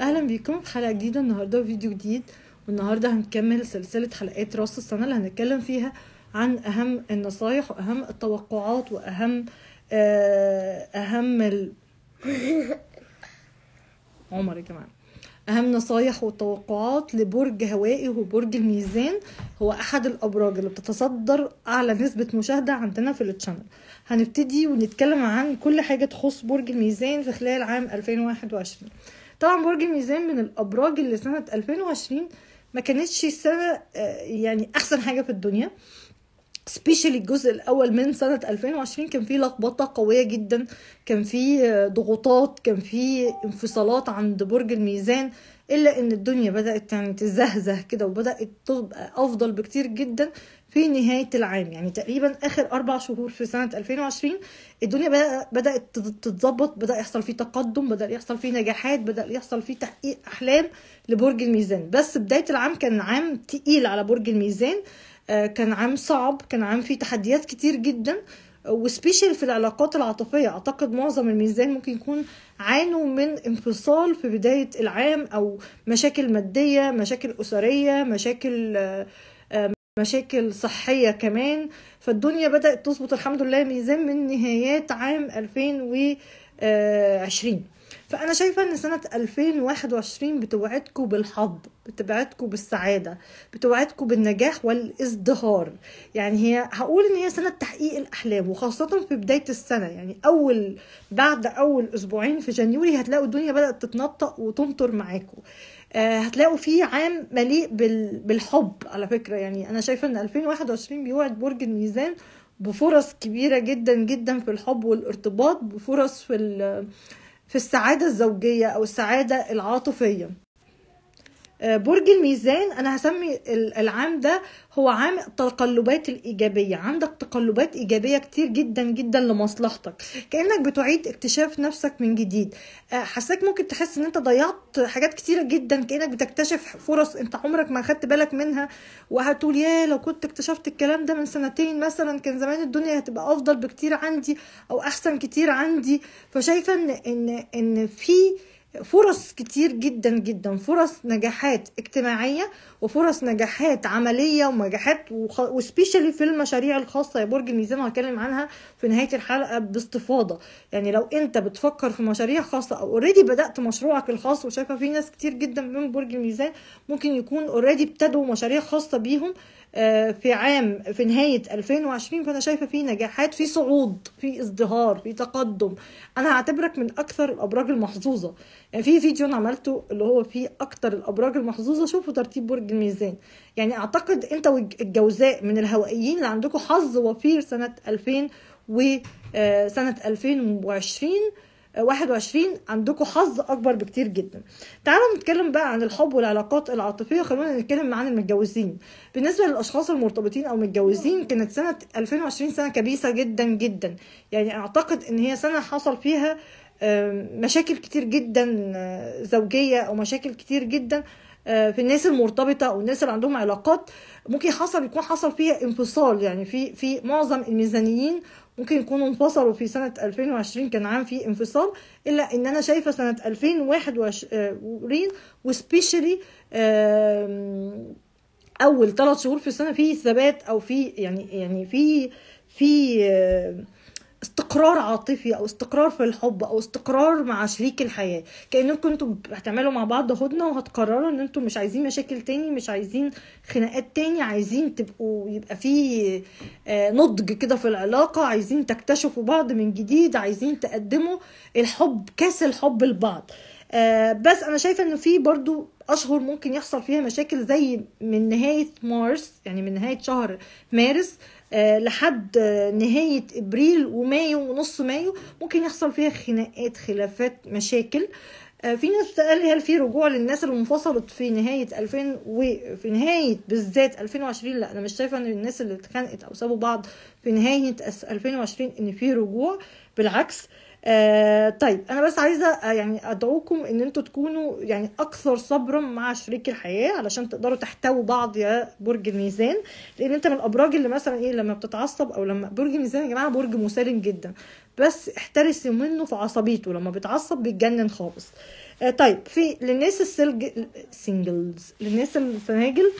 اهلا بيكم في حلقه جديده النهارده وفيديو جديد والنهارده هنكمل سلسله حلقات راس السنه اللي هنتكلم فيها عن اهم النصايح واهم التوقعات واهم آه اهم ال... عمر يا جماعه اهم نصايح والتوقعات لبرج هوائي وبرج برج الميزان هو احد الابراج اللي بتتصدر اعلى نسبه مشاهده عندنا في التشانل هنبتدي ونتكلم عن كل حاجه تخص برج الميزان في خلال عام 2021 طبعا برج الميزان من الابراج اللي سنه 2020 ما كانتش سنه آه، يعني احسن حاجه في الدنيا سبيشالي الجزء الاول من سنه 2020 كان فيه لخبطه قويه جدا كان فيه آه، ضغوطات كان فيه انفصالات عند برج الميزان الا ان الدنيا بدات يعني تزهزه كده وبدات تبقى افضل بكتير جدا في نهاية العام يعني تقريبا آخر أربع شهور في سنة 2020 الدنيا بدأت تتظبط بدأ يحصل فيه تقدم بدأ يحصل فيه نجاحات بدأ يحصل فيه تحقيق أحلام لبرج الميزان بس بداية العام كان عام تقيل على برج الميزان آه، كان عام صعب كان عام فيه تحديات كتير جدا وسبيشال في العلاقات العاطفية أعتقد معظم الميزان ممكن يكون عانوا من انفصال في بداية العام أو مشاكل مادية مشاكل أسرية مشاكل آه مشاكل صحية كمان فالدنيا بدأت تظبط الحمد لله ميزان من نهايات عام 2020 فأنا شايفة إن سنة 2021 بتوعدكم بالحظ بتوعدكم بالسعادة بتوعدكم بالنجاح والازدهار يعني هي هقول إن هي سنة تحقيق الأحلام وخاصة في بداية السنة يعني أول بعد أول أسبوعين في جانيوري هتلاقوا الدنيا بدأت تتنطق وتمطر معاكم آه، هتلاقوا فيه عام مليء بالحب على فكره يعني انا شايفه ان 2021 بيوعد برج الميزان بفرص كبيره جدا جدا في الحب والارتباط بفرص في في السعاده الزوجيه او السعاده العاطفيه آه، برج الميزان انا هسمي العام ده هو عام التقلبات الايجابيه عندك تقلبات ايجابيه كتير جدا جدا لمصلحتك كانك بتعيد اكتشاف نفسك من جديد آه، حاسسك ممكن تحس ان انت ضيعت حاجات كتيره جدا كانك بتكتشف فرص انت عمرك ما خدت بالك منها وهتقول يا لو كنت اكتشفت الكلام ده من سنتين مثلا كان زمان الدنيا هتبقى افضل بكتير عندي او احسن كتير عندي فشايفه ان ان ان في فرص كتير جدا جدا فرص نجاحات اجتماعيه وفرص نجاحات عمليه ونجاحات وخ... وسبيشالي في المشاريع الخاصه يا برج الميزان وهتكلم عنها في نهايه الحلقه باستفاضه يعني لو انت بتفكر في مشاريع خاصه او اوريدي بدات مشروعك الخاص وشايفه في ناس كتير جدا من برج الميزان ممكن يكون اوريدي ابتدوا مشاريع خاصه بيهم آه، في عام في نهاية 2020 فأنا شايفة في نجاحات في صعود في ازدهار في تقدم أنا هعتبرك من أكثر الأبراج المحظوظة يعني في فيديو أنا عملته اللي هو فيه أكثر الأبراج المحظوظة شوفوا ترتيب برج الميزان يعني أعتقد أنت والجوزاء من الهوائيين اللي عندكم حظ وفير سنة 2000 وسنة 2020 21 عندكم حظ اكبر بكتير جدا تعالوا نتكلم بقى عن الحب والعلاقات العاطفيه خلونا نتكلم عن المتجوزين بالنسبه للاشخاص المرتبطين او متجوزين كانت سنه 2020 سنه كبيسه جدا جدا يعني اعتقد ان هي سنه حصل فيها مشاكل كتير جدا آه، زوجيه او مشاكل كتير جدا آه، في الناس المرتبطه او الناس اللي عندهم علاقات ممكن حصل يكون حصل فيها انفصال يعني في في معظم الميزانيين ممكن يكونوا انفصلوا في سنة 2020 كان عام فيه انفصال إلا إن أنا شايفة سنة 2021 وسبيشالي أول ثلاث شهور في السنة في ثبات أو في يعني يعني في في استقرار عاطفي او استقرار في الحب او استقرار مع شريك الحياه كانكم انتوا هتعملوا مع بعض هدنه وهتقرروا ان انتوا مش عايزين مشاكل تاني مش عايزين خناقات تاني عايزين تبقوا يبقى في آه، نضج كده في العلاقه عايزين تكتشفوا بعض من جديد عايزين تقدموا الحب كاس الحب لبعض آه، بس انا شايفه ان في برضو اشهر ممكن يحصل فيها مشاكل زي من نهايه مارس يعني من نهايه شهر مارس آه، لحد نهاية ابريل ومايو ونص مايو ممكن يحصل فيها خناقات خلافات مشاكل آه، في ناس تقال هل في رجوع للناس اللي انفصلت في نهاية 2000 وفي نهاية بالذات 2020 لا أنا مش شايفة إن الناس اللي اتخانقت أو سابوا بعض في نهاية 2020 إن في رجوع بالعكس آه آه طيب انا بس عايزه آه، يعني ادعوكم ان انتوا تكونوا يعني اكثر صبرا مع شريك الحياه علشان تقدروا تحتووا بعض يا برج الميزان لان انت من الابراج اللي مثلا ايه لما بتتعصب او لما برج الميزان يا جماعه برج مسالم جدا بس احترسوا منه في عصبيته لما بيتعصب بيتجنن خالص آه طيب في للناس السلج سنجلز للناس السناجل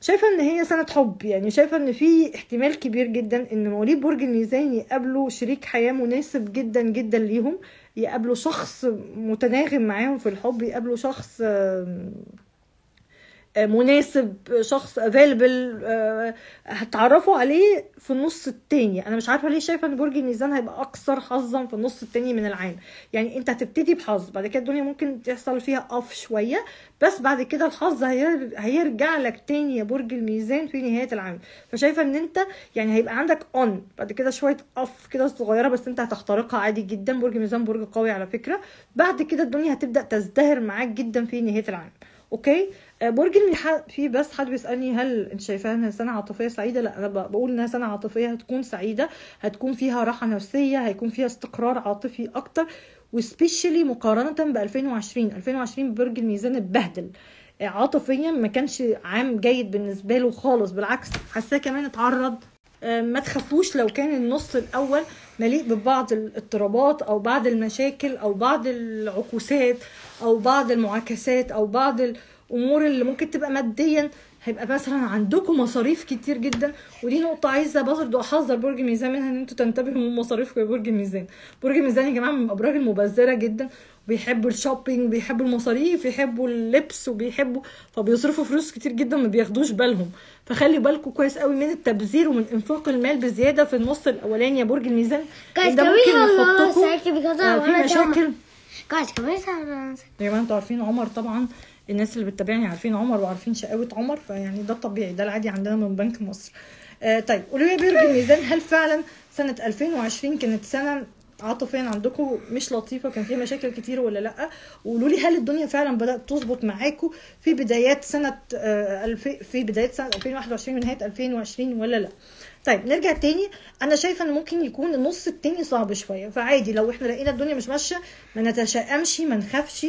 شايفة ان هي سنة حب يعني شايفة ان في احتمال كبير جدا ان مواليد برج الميزان يقابلوا شريك حياة مناسب جدا جدا ليهم يقابلوا شخص متناغم معاهم في الحب يقابلوا شخص آه مناسب شخص افيلبل آه، هتعرفوا عليه في النص التاني انا مش عارفه ليه شايفه ان برج الميزان هيبقى اكثر حظا في النص التاني من العام يعني انت هتبتدي بحظ بعد كده الدنيا ممكن تحصل فيها قف شويه بس بعد كده الحظ هيرجع لك تاني يا برج الميزان في نهايه العام فشايفه ان انت يعني هيبقى عندك اون بعد كده شويه قف كده صغيره بس انت هتخترقها عادي جدا برج الميزان برج قوي على فكره بعد كده الدنيا هتبدا تزدهر معاك جدا في نهايه العام اوكي برج آه، الميحاء في بس حد بيسالني هل انت شايفاها انها سنه عاطفيه سعيده لا انا بقول انها سنه عاطفيه هتكون سعيده هتكون فيها راحه نفسيه هيكون فيها استقرار عاطفي اكتر وسبيشالي مقارنه ب 2020 2020 برج الميزان اتبهدل آه، عاطفيا ما كانش عام جيد بالنسبه له خالص بالعكس حاساه كمان اتعرض آه، ما تخافوش لو كان النص الاول مليء ببعض الاضطرابات او بعض المشاكل او بعض العكوسات او بعض المعاكسات او بعض ال... امور اللي ممكن تبقى ماديا هيبقى مثلا عندكم مصاريف كتير جدا ودي نقطه عايزه برضه احذر برج ميزان منها ان انتوا تنتبهوا من مصاريفكم يا برج ميزان برج ميزان يا جماعه من الابراج المبذره جدا بيحبوا الشوبينج بيحبوا المصاريف يحبوا اللبس وبيحبوا فبيصرفوا فلوس كتير جدا ما بياخدوش بالهم فخلي بالكم كويس قوي من التبذير ومن انفاق المال بزياده في النص الاولاني يا برج الميزان ده ممكن يحطكم آه، في مشاكل يا جماعه انتوا عارفين عمر طبعا الناس اللي بتتابعني عارفين عمر وعارفين شقاوه عمر فيعني ده الطبيعي ده العادي عندنا من بنك مصر آه طيب قولوا لي برج الميزان هل فعلا سنه 2020 كانت سنه عاطفيا عندكم مش لطيفه كان في مشاكل كتير ولا لا وقولوا لي هل الدنيا فعلا بدات تظبط معاكم في بدايات سنه آه في بدايه سنه 2021 ونهايه 2020 ولا لا طيب نرجع تاني انا شايفه ان ممكن يكون النص التاني صعب شويه فعادي لو احنا لقينا الدنيا مش ماشيه ما نتشائمش ما نخافش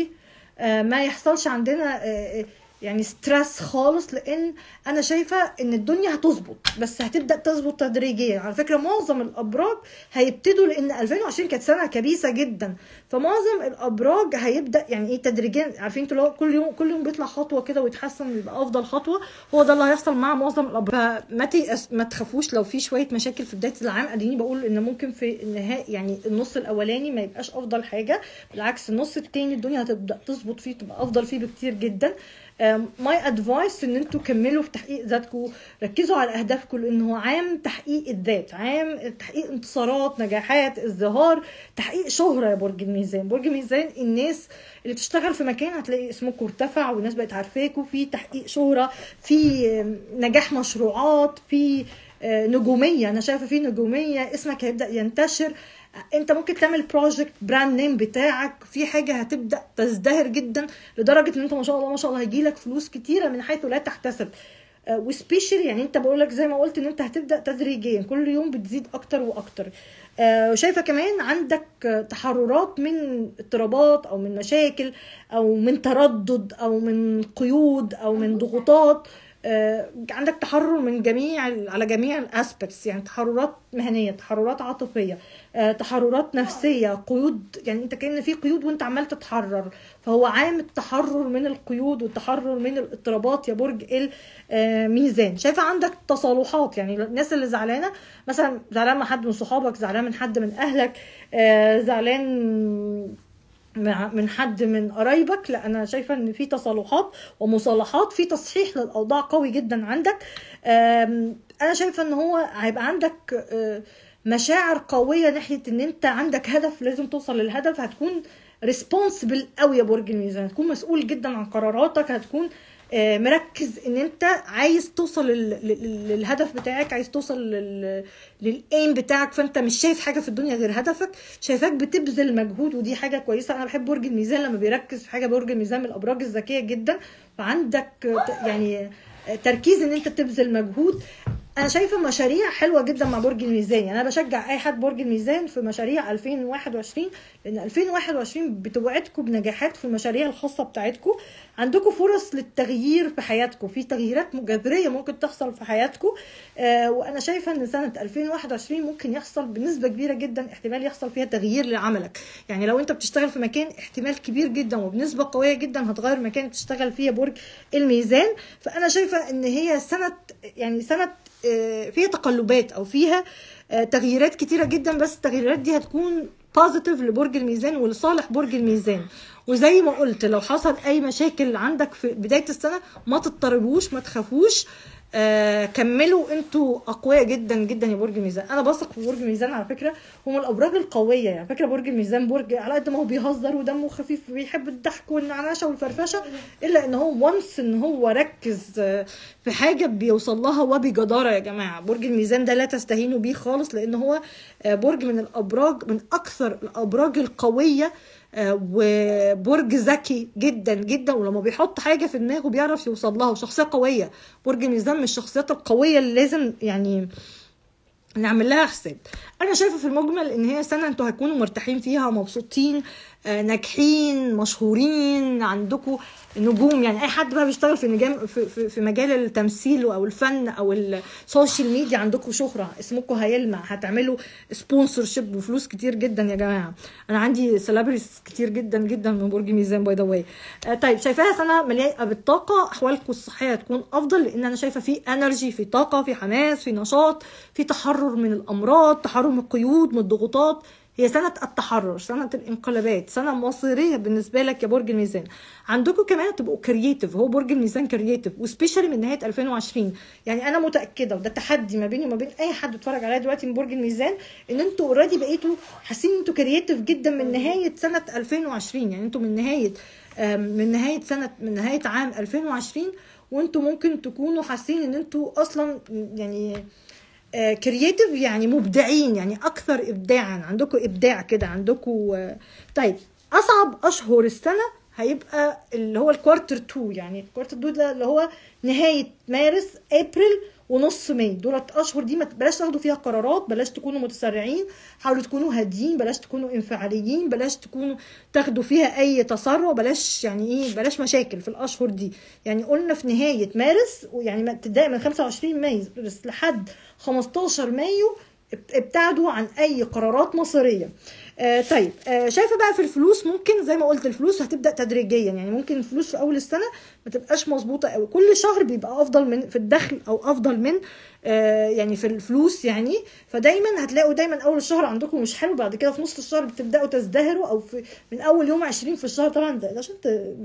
آه، ما يحصلش عندنا آه، آه، يعني ستريس خالص لان انا شايفه ان الدنيا هتظبط بس هتبدا تظبط تدريجيا على فكره معظم الابراج هيبتدوا لان 2020 كانت سنه كبيسه جدا فمعظم الابراج هيبدا يعني ايه تدريجيا عارفين انتوا كل يوم كل يوم بيطلع خطوه كده ويتحسن يبقى افضل خطوه هو ده اللي هيحصل مع معظم الابراج فما ما تخافوش لو في شويه مشاكل في بدايه العام اديني بقول ان ممكن في النهايه يعني النص الاولاني ما يبقاش افضل حاجه بالعكس النص التاني الدنيا هتبدا تظبط فيه تبقى افضل فيه بكتير جدا ماي ادفايس ان انتوا كملوا في تحقيق ذاتكم ركزوا على اهدافكم لانه عام تحقيق الذات عام تحقيق انتصارات نجاحات ازدهار تحقيق شهره يا برج الميزان برج الميزان الناس اللي بتشتغل في مكان هتلاقي اسمكم ارتفع والناس بقت عارفاكم في تحقيق شهره في نجاح مشروعات في آه، نجوميه انا شايفه في نجوميه اسمك هيبدا ينتشر انت ممكن تعمل بروجكت براند نيم بتاعك في حاجه هتبدا تزدهر جدا لدرجه ان انت ما شاء الله ما شاء الله هيجيلك فلوس كتيره من حيث لا تحتسب آه، وسبيشال يعني انت بقول لك زي ما قلت ان انت هتبدا تدريجيا كل يوم بتزيد اكتر واكتر آه، شايفه كمان عندك تحررات من اضطرابات او من مشاكل او من تردد او من قيود او من ضغوطات آه، عندك تحرر من جميع على جميع الاسبكتس يعني تحررات مهنيه تحررات عاطفيه آه، تحررات نفسيه قيود يعني انت كان في قيود وانت عمال تتحرر فهو عام التحرر من القيود والتحرر من الاضطرابات يا برج الميزان آه، شايفه عندك تصالحات يعني الناس اللي زعلانه مثلا زعلان من حد من صحابك زعلان من حد من اهلك زعلان من حد من قرايبك لا انا شايفه ان في تصالحات ومصالحات في تصحيح للاوضاع قوي جدا عندك انا شايفه ان هو هيبقى عندك آه، مشاعر قويه ناحيه ان انت عندك هدف لازم توصل للهدف هتكون ريسبونسبل قوي يا برج الميزان هتكون مسؤول جدا عن قراراتك هتكون آه آه، مركز ان انت عايز توصل للهدف بتاعك عايز توصل للايم بتاعك فانت مش شايف حاجه في الدنيا غير هدفك شايفاك بتبذل مجهود ودي حاجه كويسه انا بحب برج الميزان لما بيركز في حاجه برج الميزان من الابراج الذكيه جدا فعندك يعني آه، تركيز ان انت بتبذل مجهود انا شايفه مشاريع حلوه جدا مع برج الميزان يعني انا بشجع اي حد برج الميزان في مشاريع 2021 لان 2021 بتوعدكم بنجاحات في المشاريع الخاصه بتاعتكم عندكم فرص للتغيير في حياتكم في تغييرات جذريه ممكن تحصل في حياتكم آه وانا شايفه ان سنه 2021 ممكن يحصل بنسبه كبيره جدا احتمال يحصل فيها تغيير لعملك يعني لو انت بتشتغل في مكان احتمال كبير جدا وبنسبه قويه جدا هتغير مكان تشتغل فيه برج الميزان فانا شايفه ان هي سنه يعني سنه آه، فيها تقلبات او فيها آه، تغييرات كتيره جدا بس التغييرات دي هتكون بوزيتيف لبرج الميزان ولصالح برج الميزان وزي ما قلت لو حصل اي مشاكل عندك في بدايه السنه ما تضطربوش ما تخافوش آه كملوا انتوا اقوياء جدا جدا يا برج الميزان انا بثق في برج الميزان على فكره هم الابراج القويه يعني فكره برج الميزان برج على قد ما هو بيهزر ودمه خفيف وبيحب الضحك والنعناشه والفرفشه الا ان هو وانس ان هو ركز آه، في حاجه بيوصل لها وبجداره يا جماعه برج الميزان ده لا تستهينوا بيه خالص لان هو آه، برج من الابراج من اكثر الابراج القويه آه، وبرج ذكي جدا جدا ولما بيحط حاجه في دماغه بيعرف يوصل لها وشخصيه قويه برج ميزان من الشخصيات القويه اللي لازم يعني نعمل لها حساب انا شايفه في المجمل ان هي سنه انتوا هتكونوا مرتاحين فيها ومبسوطين آه، ناجحين مشهورين عندكم نجوم يعني اي حد بقى بيشتغل في مجال في, في مجال التمثيل او الفن او السوشيال ميديا عندكم شهره اسمكم هيلمع هتعملوا شيب وفلوس كتير جدا يا جماعه انا عندي سيلبرتيز كتير جدا جدا من برج ميزان باي ذا واي طيب شايفاها سنه مليئه بالطاقه احوالكم الصحيه تكون افضل لان انا شايفه في انرجي في طاقه في حماس في نشاط في تحرر من الامراض تحرر من القيود من الضغوطات هي سنه التحرر سنه الانقلابات سنه مصيريه بالنسبه لك يا برج الميزان عندكم كمان تبقوا كرييتيف هو برج الميزان كرييتيف وسبيشالي من نهايه 2020 يعني انا متاكده وده تحدي ما بيني وما بين اي حد اتفرج عليا دلوقتي من برج الميزان ان انتوا اوريدي بقيتوا حاسين ان انتوا كرييتيف جدا من نهايه سنه 2020 يعني انتوا من نهايه من نهايه سنه من نهايه عام 2020 وانتوا ممكن تكونوا حاسين ان انتوا اصلا يعني كرييتيف آه، يعني مبدعين يعني اكثر ابداعا عندكم ابداع كده عندكم آه، طيب اصعب اشهر السنه هيبقى اللي هو الكوارتر 2 يعني الكوارتر 2 ده اللي هو نهايه مارس ابريل ونص مايو دول اشهر دي ما بلاش تاخدوا فيها قرارات بلاش تكونوا متسرعين حاولوا تكونوا هاديين بلاش تكونوا انفعاليين بلاش تكونوا تاخدوا فيها اي تسرع بلاش يعني ايه بلاش مشاكل في الاشهر دي يعني قلنا في نهايه مارس يعني ما من 25 مارس لحد 15 مايو ابتعدوا عن اي قرارات مصيريه آه، طيب آه شايفه بقى في الفلوس ممكن زي ما قلت الفلوس هتبدا تدريجيا يعني ممكن الفلوس في اول السنه ما تبقاش مظبوطه قوي كل شهر بيبقى افضل من في الدخل او افضل من آه يعني في الفلوس يعني فدايما هتلاقوا دايما اول الشهر عندكم مش حلو بعد كده في نص الشهر بتبداوا تزدهروا او في من اول يوم 20 في الشهر طبعا ده عشان ت...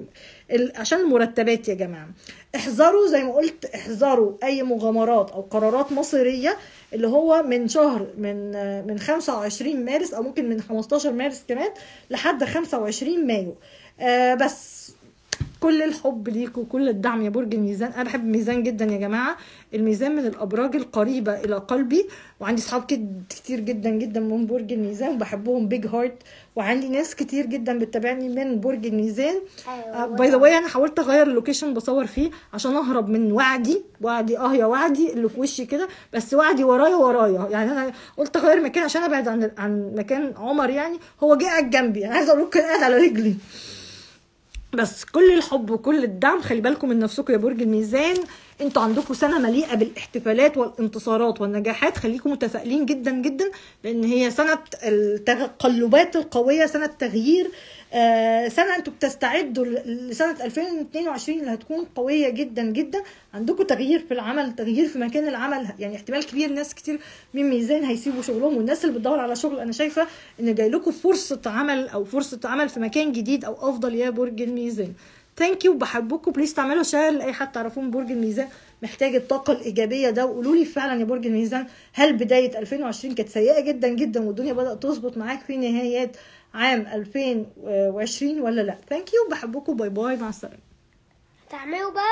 عشان المرتبات يا جماعه احذروا زي ما قلت احذروا اي مغامرات او قرارات مصيريه اللي هو من شهر من آه، من 25 مارس او ممكن من 15 15 مارس كمان لحد 25 مايو آه بس كل الحب ليك وكل الدعم يا برج الميزان انا بحب الميزان جدا يا جماعه الميزان من الابراج القريبه الى قلبي وعندي صحاب كتير جدا جدا من برج الميزان وبحبهم بيج هارت وعندي ناس كتير جدا بتتابعني من برج الميزان باي ذا واي انا حاولت اغير اللوكيشن بصور فيه عشان اهرب من وعدي وعدي اه يا وعدي اللي في وشي كده بس وعدي ورايا ورايا يعني انا قلت اغير مكان عشان ابعد عن عن مكان عمر يعني هو جه قاعد جنبي انا عايزه اقول كان قاعد على رجلي بس كل الحب وكل الدعم خلي بالكم من نفسكم يا برج الميزان انتوا عندكم سنه مليئه بالاحتفالات والانتصارات والنجاحات خليكم متفائلين جدا جدا لان هي سنه التقلبات القويه سنه تغيير آه، سنه انتوا بتستعدوا لسنه 2022 اللي هتكون قويه جدا جدا عندكم تغيير في العمل تغيير في مكان العمل يعني احتمال كبير ناس كتير من ميزان هيسيبوا شغلهم والناس اللي بتدور على شغل انا شايفه ان جاي لكم فرصه عمل او فرصه عمل في مكان جديد او افضل يا برج الميزان ثانك يو بحبكم بليز تعملوا شير لاي حد تعرفوه برج الميزان محتاج الطاقه الايجابيه ده وقولوا لي فعلا يا برج الميزان هل بدايه 2020 كانت سيئه جدا جدا والدنيا بدات تظبط معاك في نهايات عام 2020 ولا لا ثانك يو بحبكم باي باي مع السلامه تعملوا بقى